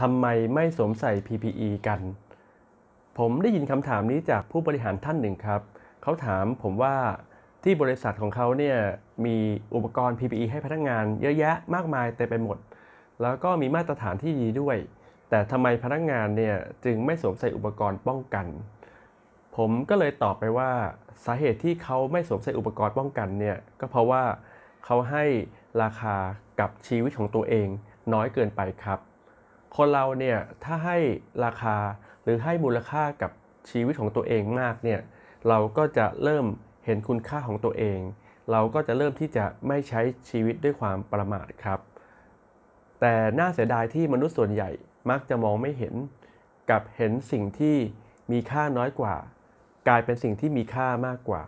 ทำไมไม่สวมใส่ PPE กัน ผมได้ยินคำถามนี้จากผู้บริหารท่านหนึ่งครับ เขาถามผมว่าที่บริษัทของเขาเนี่ยมีอุปกรณ์ PPE ให้พนักงงานเยอะแยะมากมายเต็มไปหมด แล้วก็มีมาตรฐานที่ดีด้วย แต่ทำไมพนักงงานเนี่ยจึงไม่สวมใส่อุปกรณ์ป้องกัน ผมก็เลยตอบไปว่าสาเหตุที่เขาไม่สวมใส่อุปกรณ์ป้องกันเนี่ยก็เพราะว่าเขาให้ราคากับชีวิตของตัวเองน้อยเกินไปครับคนเราเนี่ย ถ้าให้ราคาหรือให้มูลค่ากับชีวิตของตัวเองมากเนี่ยเราก็จะเริ่มเห็นคุณค่าของตัวเอง เราก็จะเริ่มที่จะไม่ใช้ชีวิตด้วยความประมาทครับ แต่น่าเสียดายที่มนุษย์ส่วนใหญ่มักจะมองไม่เห็นกับเห็นสิ่งที่มีค่าน้อยกว่า กลายเป็นสิ่งที่มีค่ามากกว่า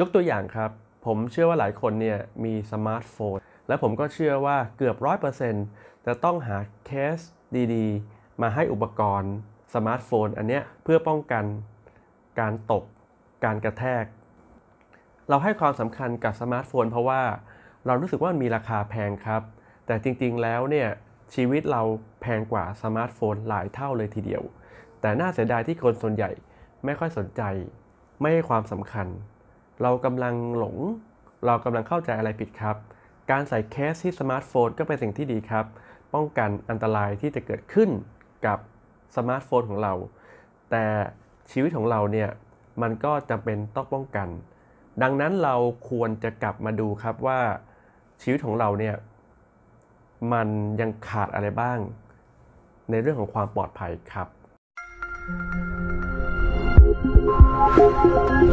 ยกตัวอย่างครับผมเชื่อว่าหลายคนเนี่ยมีสมาร์ทโฟนและผมก็เชื่อว่าเกือบนต์จะต้องหาเคสดีๆ มาให้อุปกรณ์สมาร์ทโฟนอันเนี้ยเพื่อป้องกัน การตก การกระแทก เราให้ความสำคัญกับสมาร์ทโฟนเพราะว่าเรารู้สึกว่ามีราคาแพงครับ แต่จริงๆ แล้วเนี่ย ชีวิตเราแพงกว่าสมาร์ทโฟนหลายเท่าเลยทีเดียว แต่น่าเสียดายที่คนส่วนใหญ่ไม่ค่อยสนใจ ไม่ให้ความสำคัญ เรากำลังหลง เรากำลังเข้าใจอะไรผิดครับ การใส่เคสที่สมาร์ทโฟนก็เป็นสิ่งที่ดีครับป้องกันอันตรายที่จะเกิดขึ้นกับสมาร์ทโฟนของเรา แต่ชีวิตของเราเนี่ยมันก็จะเป็นต้องป้องกัน ดังนั้นเราควรจะกลับมาดูครับว่าชีวิตของเราเนี่ยมันยังขาดอะไรบ้าง ในเรื่องของความปลอดภัยครับ Thank you.